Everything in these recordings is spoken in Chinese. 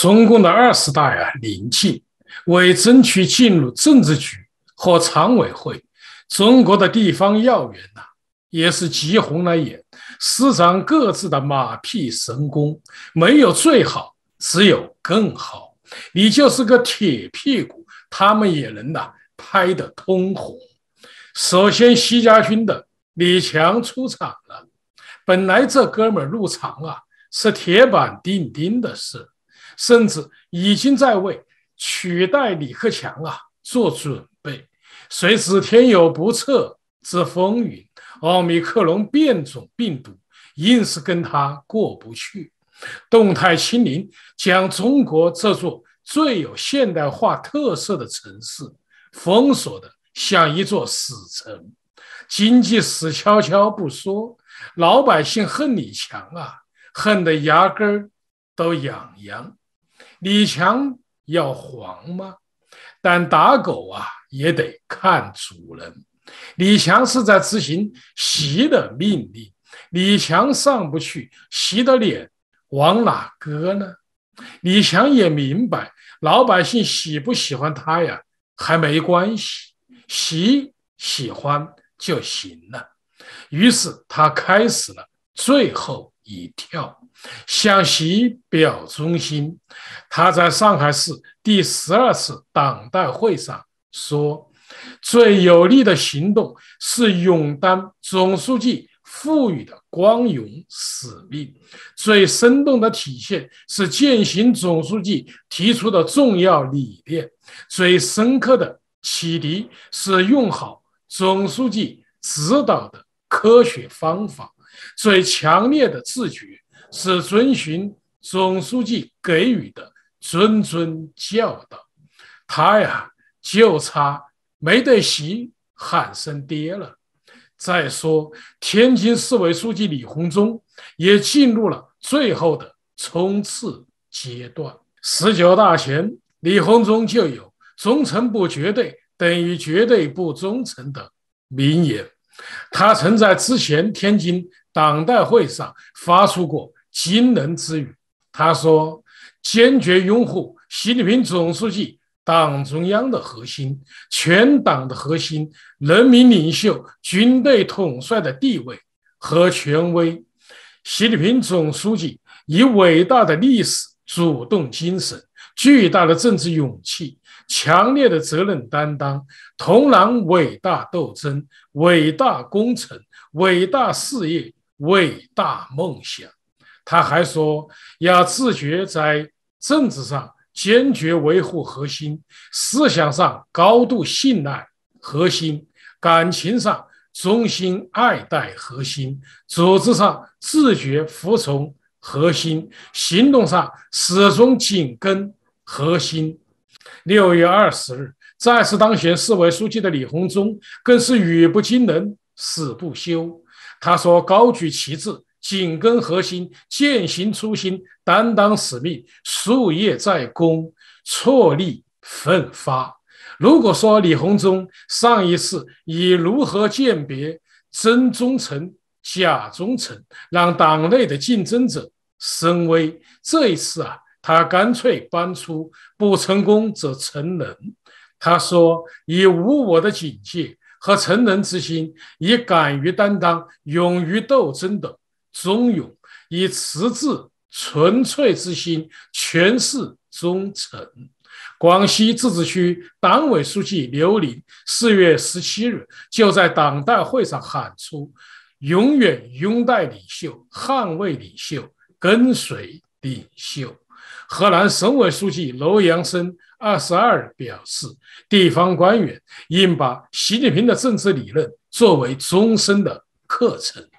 中共的二十大呀，临近，为争取进入政治局和常委会，中国的地方要员呐，也是急红了眼，施展各自的马屁神功，没有最好，只有更好。你就是个铁屁股，他们也能呐拍得通红。首先，习家军的李强出场了，本来这哥们入场啊，是铁板钉钉的事。甚至已经在为取代李克强啊做准备。谁知天有不测之风云，奥密克戎变种病毒硬是跟他过不去，动态清零将中国这座最有现代化特色的城市封锁的像一座死城，经济死悄悄不说，老百姓恨李强啊，恨得牙根儿都痒痒。李强要黄吗？但打狗啊，也得看主人。李强是在执行习的命令。李强上不去，习的脸往哪搁呢？李强也明白，老百姓喜不喜欢他呀，还没关系，习喜欢就行了。于是他开始了最后一跳。向习表忠心，他在上海市第十二次党代会上说：“最有力的行动是勇担总书记赋予的光荣使命；最生动的体现是践行总书记提出的重要理念；最深刻的启迪是用好总书记指导的科学方法；最强烈的自觉。”是遵循总书记给予的谆谆教导，他呀就差没对习喊声爹了。再说，天津市委书记李鸿忠也进入了最后的冲刺阶段。十九大前，李鸿忠就有“忠诚不绝对等于绝对不忠诚”的名言，他曾在之前天津党代会上发出过。惊人之语，他说：“坚决拥护习近平总书记党中央的核心、全党的核心、人民领袖、军队统帅的地位和权威。习近平总书记以伟大的历史主动精神、巨大的政治勇气、强烈的责任担当，同揽伟大斗争、伟大工程、伟大事业、伟大梦想。”他还说，要自觉在政治上坚决维护核心，思想上高度信赖核心，感情上衷心爱戴核心，组织上自觉服从核心，行动上始终紧跟核心。六月二十日，再次当选市委书记的李鸿忠更是语不惊人死不休，他说：“高举旗帜。”紧跟核心，践行初心，担当使命，夙夜在公，挫力奋发。如果说李鸿忠上一次以如何鉴别真忠诚、假忠诚，让党内的竞争者生威，这一次啊，他干脆搬出不成功则成仁。他说，以无我的警戒和成人之心，以敢于担当、勇于斗争的。忠勇以赤字纯粹之心诠释忠诚。广西自治区党委书记刘林四月十七日就在党代会上喊出：“永远拥戴领袖，捍卫领袖，跟随领袖。”河南省委书记楼阳生二十二表示，地方官员应把习近平的政治理论作为终身的课程。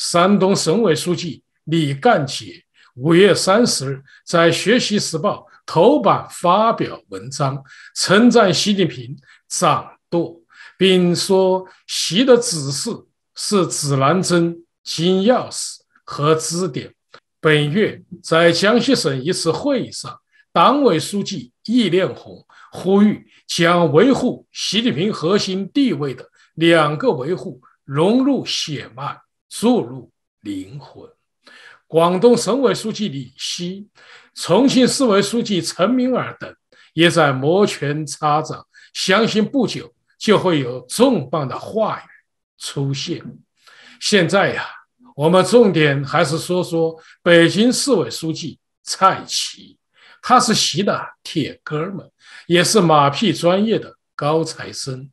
山东省委书记李干杰五月三十日在《学习时报》头版发表文章，称赞习近平掌舵，并说习的指示是指南针、金钥匙和支点。本月在江西省一次会议上，党委书记易炼红呼吁将维护习近平核心地位的两个维护融入血脉。注入灵魂。广东省委书记李希、重庆市委书记陈敏尔等也在摩拳擦掌，相信不久就会有重磅的话语出现。现在呀，我们重点还是说说北京市委书记蔡奇，他是习的铁哥们，也是马屁专业的高材生。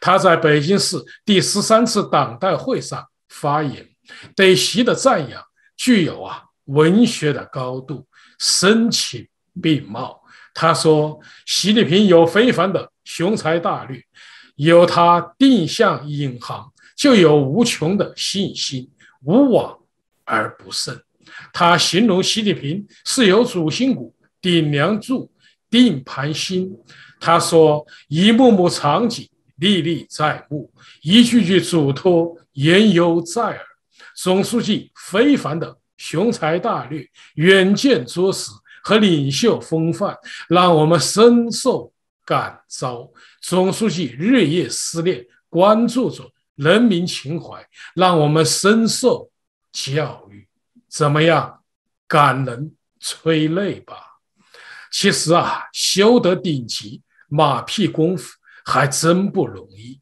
他在北京市第十三次党代会上。发言对习的赞扬具有啊文学的高度，声情并茂。他说，习近平有非凡的雄才大略，有他定向引航，就有无穷的信心，无往而不胜。他形容习近平是有主心骨、顶梁柱、定盘星。他说，一幕幕场景。历历在目，一句句嘱托，言犹在耳。总书记非凡的雄才大略、远见卓识和领袖风范，让我们深受感召。总书记日夜思念、关注着人民情怀，让我们深受教育。怎么样，感人催泪吧？其实啊，修得顶级马屁功夫。还真不容易，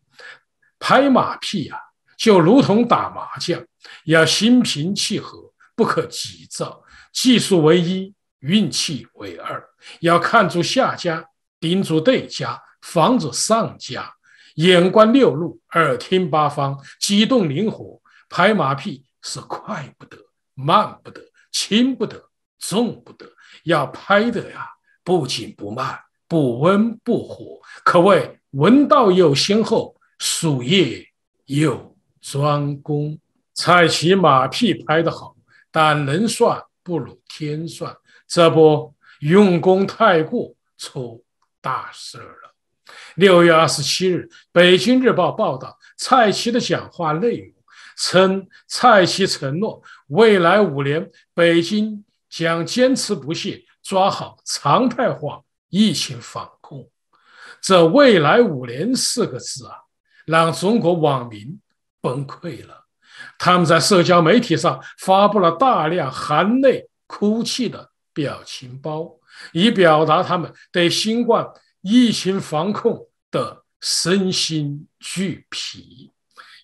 拍马屁呀，就如同打麻将，要心平气和，不可急躁。技术为一，运气为二，要看住下家，盯住对家，防住上家，眼观六路，耳听八方，机动灵活。拍马屁是快不得，慢不得，轻不得，重不得，要拍的呀，不紧不慢。不温不火，可谓闻道有先后，术业有专攻。蔡奇马屁拍得好，但人算不如天算，这不用功太过出大事了。六月二十七日，《北京日报》报道蔡奇的讲话内容，称蔡奇承诺，未来五年北京将坚持不懈抓好常态化。疫情防控，这未来五年四个字啊，让中国网民崩溃了。他们在社交媒体上发布了大量含泪哭泣的表情包，以表达他们对新冠疫情防控的身心俱疲。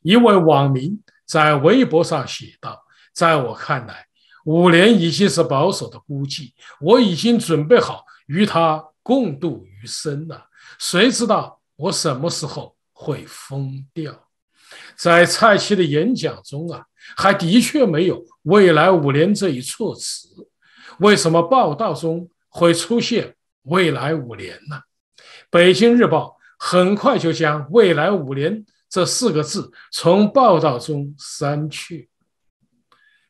一位网民在微博上写道：“在我看来，五年已经是保守的估计。我已经准备好与他。”共度余生呐，谁知道我什么时候会疯掉？在蔡奇的演讲中啊，还的确没有“未来五年”这一措辞。为什么报道中会出现“未来五年”呢？北京日报很快就将“未来五年”这四个字从报道中删去，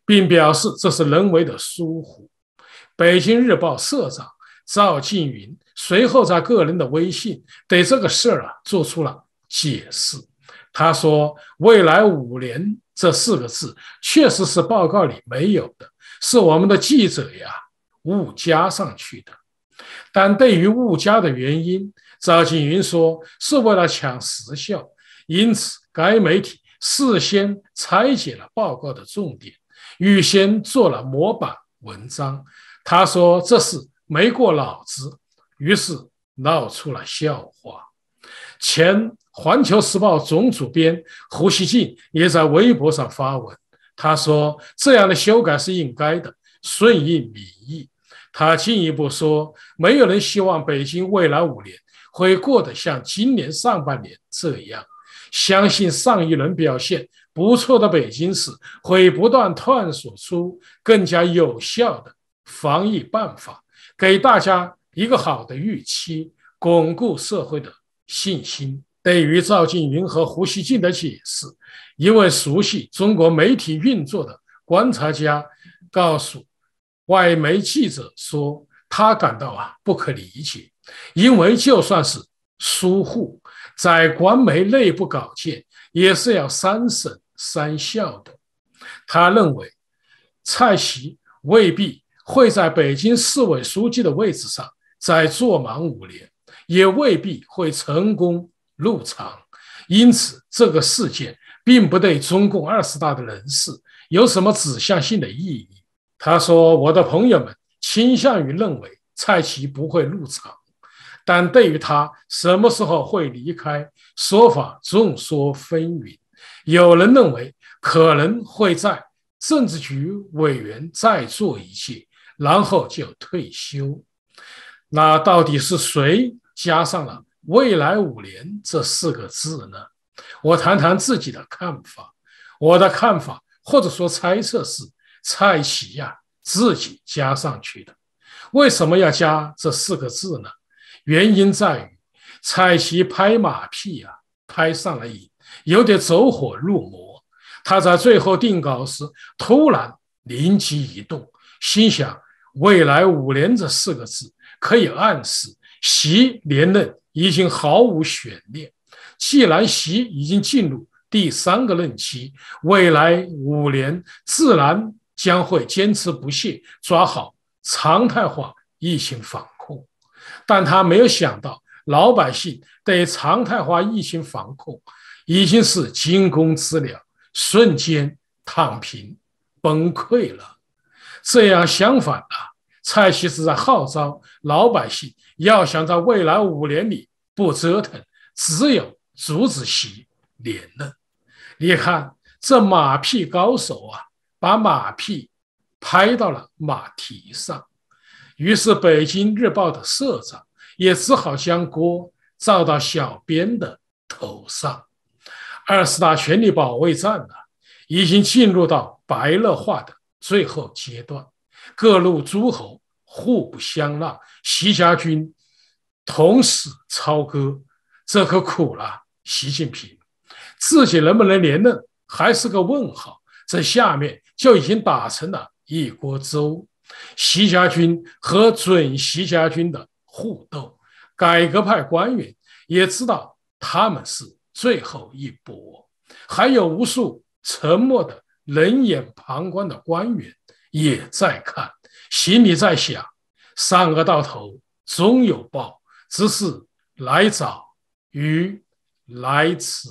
并表示这是人为的疏忽。北京日报社长赵静云。随后，在个人的微信对这个事儿啊做出了解释。他说：“未来五年这四个字确实是报告里没有的，是我们的记者呀误加上去的。”但对于误加的原因，赵景云说是为了抢时效，因此该媒体事先拆解了报告的重点，预先做了模板文章。他说：“这是没过脑子。”于是闹出了笑话。前《环球时报》总主编胡锡进也在微博上发文，他说：“这样的修改是应该的，顺应民意。”他进一步说：“没有人希望北京未来五年会过得像今年上半年这样。相信上一轮表现不错的北京市会不断探索出更加有效的防疫办法，给大家。”一个好的预期巩固社会的信心。对于赵静云和胡锡进的解释，一位熟悉中国媒体运作的观察家告诉外媒记者说：“他感到啊不可理解，因为就算是疏忽，在官媒内部稿件也是要三审三校的。他认为，蔡奇未必会在北京市委书记的位置上。”再做满五年，也未必会成功入场。因此，这个事件并不对中共二十大的人士有什么指向性的意义。他说：“我的朋友们倾向于认为蔡奇不会入场，但对于他什么时候会离开，说法众说纷纭。有人认为可能会在政治局委员再做一届，然后就退休。”那到底是谁加上了“未来五年”这四个字呢？我谈谈自己的看法。我的看法或者说猜测是，蔡奇呀自己加上去的。为什么要加这四个字呢？原因在于蔡奇拍马屁啊拍上了瘾，有点走火入魔。他在最后定稿时突然灵机一动，心想“未来五年”这四个字。可以暗示，习连任已经毫无悬念。既然习已经进入第三个任期，未来五年自然将会坚持不懈抓好常态化疫情防控。但他没有想到，老百姓对常态化疫情防控已经是惊弓之鸟，瞬间躺平崩溃了。这样相反啊。蔡希是在号召老百姓，要想在未来五年里不折腾，只有阻止其连任。你看这马屁高手啊，把马屁拍到了马蹄上。于是，《北京日报》的社长也只好将锅照到小编的头上。二十大权力保卫战啊，已经进入到白热化的最后阶段。各路诸侯互不相让，习家军同死操戈，这可苦了习近平，自己能不能连任还是个问号。这下面就已经打成了一锅粥，习家军和准习家军的互斗，改革派官员也知道他们是最后一搏，还有无数沉默的冷眼旁观的官员。也在看，心里在想：善恶到头终有报，只是来早与来迟。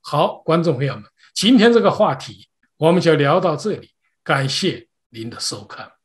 好，观众朋友们，今天这个话题我们就聊到这里，感谢您的收看。